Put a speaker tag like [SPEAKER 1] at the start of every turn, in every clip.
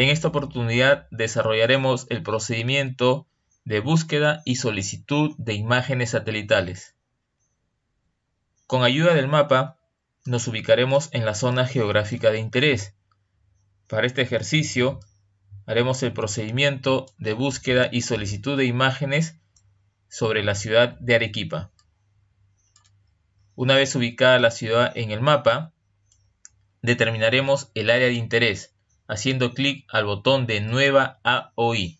[SPEAKER 1] En esta oportunidad desarrollaremos el procedimiento de búsqueda y solicitud de imágenes satelitales. Con ayuda del mapa, nos ubicaremos en la zona geográfica de interés. Para este ejercicio, haremos el procedimiento de búsqueda y solicitud de imágenes sobre la ciudad de Arequipa. Una vez ubicada la ciudad en el mapa, determinaremos el área de interés haciendo clic al botón de Nueva AOI.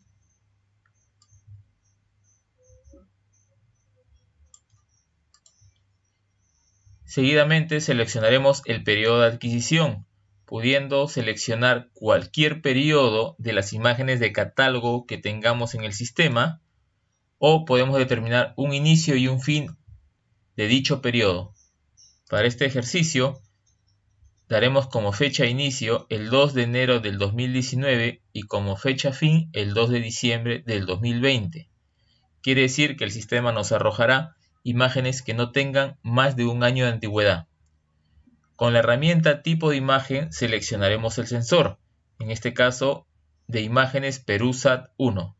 [SPEAKER 1] Seguidamente seleccionaremos el periodo de adquisición, pudiendo seleccionar cualquier periodo de las imágenes de catálogo que tengamos en el sistema o podemos determinar un inicio y un fin de dicho periodo. Para este ejercicio daremos como fecha inicio el 2 de enero del 2019 y como fecha fin el 2 de diciembre del 2020. Quiere decir que el sistema nos arrojará imágenes que no tengan más de un año de antigüedad. Con la herramienta tipo de imagen seleccionaremos el sensor, en este caso de imágenes Perusat 1.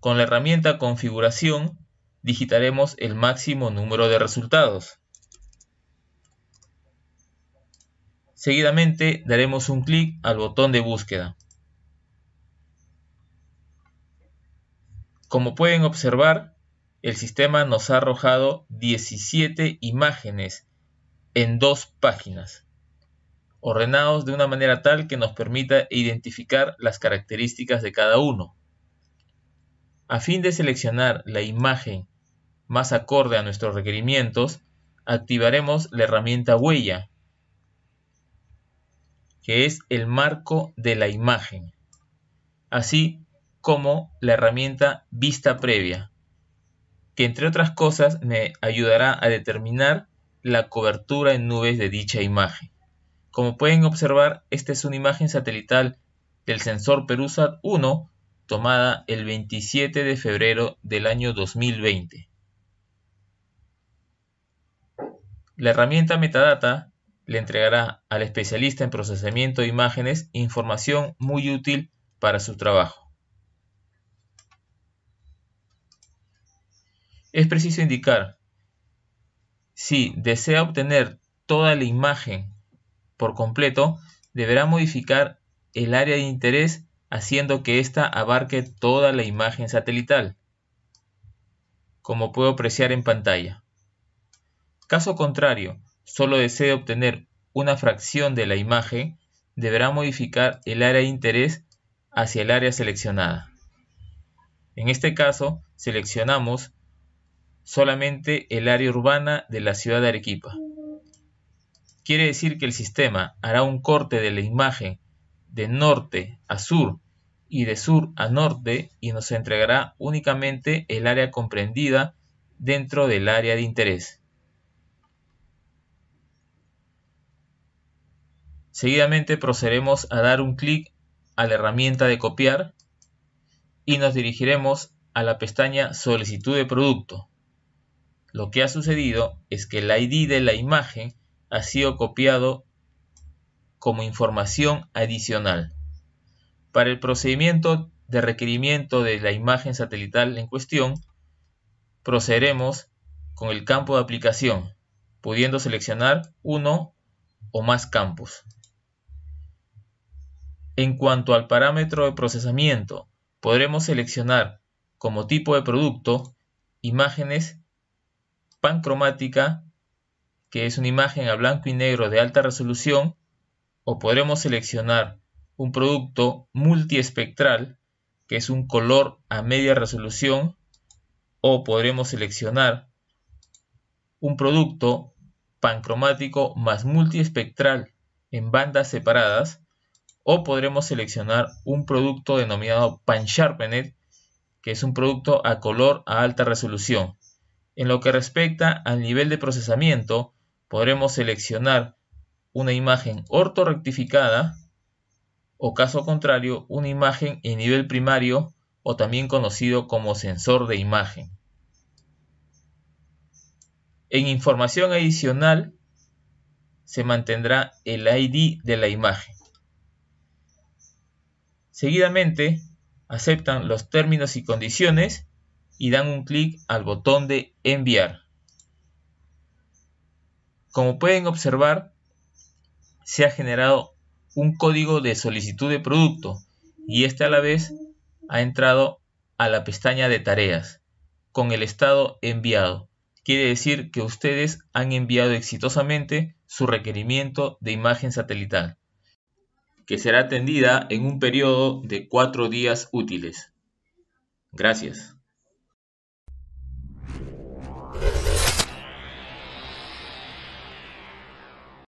[SPEAKER 1] Con la herramienta configuración digitaremos el máximo número de resultados. Seguidamente daremos un clic al botón de búsqueda. Como pueden observar, el sistema nos ha arrojado 17 imágenes en dos páginas, ordenados de una manera tal que nos permita identificar las características de cada uno. A fin de seleccionar la imagen más acorde a nuestros requerimientos, activaremos la herramienta huella que es el marco de la imagen, así como la herramienta vista previa, que entre otras cosas me ayudará a determinar la cobertura en nubes de dicha imagen. Como pueden observar, esta es una imagen satelital del sensor Perusat 1 tomada el 27 de febrero del año 2020. La herramienta Metadata le entregará al especialista en procesamiento de imágenes información muy útil para su trabajo. Es preciso indicar si desea obtener toda la imagen por completo, deberá modificar el área de interés haciendo que ésta abarque toda la imagen satelital, como puedo apreciar en pantalla. Caso contrario, solo desee obtener una fracción de la imagen, deberá modificar el área de interés hacia el área seleccionada. En este caso, seleccionamos solamente el área urbana de la ciudad de Arequipa. Quiere decir que el sistema hará un corte de la imagen de norte a sur y de sur a norte y nos entregará únicamente el área comprendida dentro del área de interés. Seguidamente procederemos a dar un clic a la herramienta de copiar y nos dirigiremos a la pestaña solicitud de producto. Lo que ha sucedido es que el ID de la imagen ha sido copiado como información adicional. Para el procedimiento de requerimiento de la imagen satelital en cuestión, procederemos con el campo de aplicación, pudiendo seleccionar uno o más campos. En cuanto al parámetro de procesamiento, podremos seleccionar como tipo de producto imágenes pancromática, que es una imagen a blanco y negro de alta resolución, o podremos seleccionar un producto multiespectral, que es un color a media resolución, o podremos seleccionar un producto pancromático más multiespectral en bandas separadas, o podremos seleccionar un producto denominado PanSharpenet, que es un producto a color a alta resolución. En lo que respecta al nivel de procesamiento, podremos seleccionar una imagen rectificada o caso contrario una imagen en nivel primario o también conocido como sensor de imagen. En información adicional se mantendrá el ID de la imagen. Seguidamente, aceptan los términos y condiciones y dan un clic al botón de enviar. Como pueden observar, se ha generado un código de solicitud de producto y este a la vez ha entrado a la pestaña de tareas con el estado enviado. Quiere decir que ustedes han enviado exitosamente su requerimiento de imagen satelital que será atendida en un periodo de cuatro días útiles. Gracias.